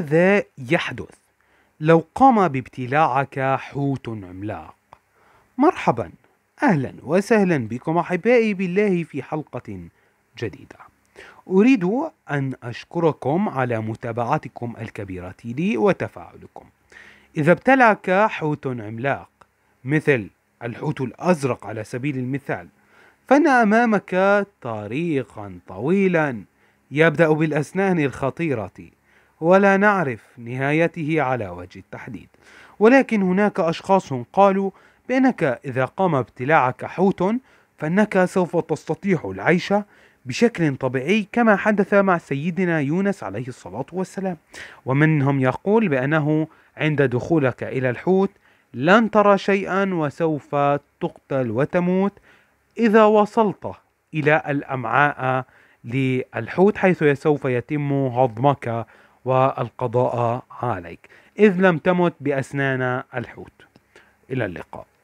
ماذا يحدث لو قام بابتلاعك حوت عملاق مرحبا اهلا وسهلا بكم احبائي بالله في حلقه جديده اريد ان اشكركم على متابعتكم الكبيره لي وتفاعلكم اذا ابتلعك حوت عملاق مثل الحوت الازرق على سبيل المثال فان امامك طريقا طويلا يبدا بالاسنان الخطيره ولا نعرف نهايته على وجه التحديد ولكن هناك أشخاص قالوا بأنك إذا قام ابتلاعك حوت فإنك سوف تستطيع العيش بشكل طبيعي كما حدث مع سيدنا يونس عليه الصلاة والسلام ومنهم يقول بأنه عند دخولك إلى الحوت لن ترى شيئا وسوف تقتل وتموت إذا وصلت إلى الأمعاء للحوت حيث سوف يتم هضمك والقضاء عليك إذ لم تمت بأسنان الحوت إلى اللقاء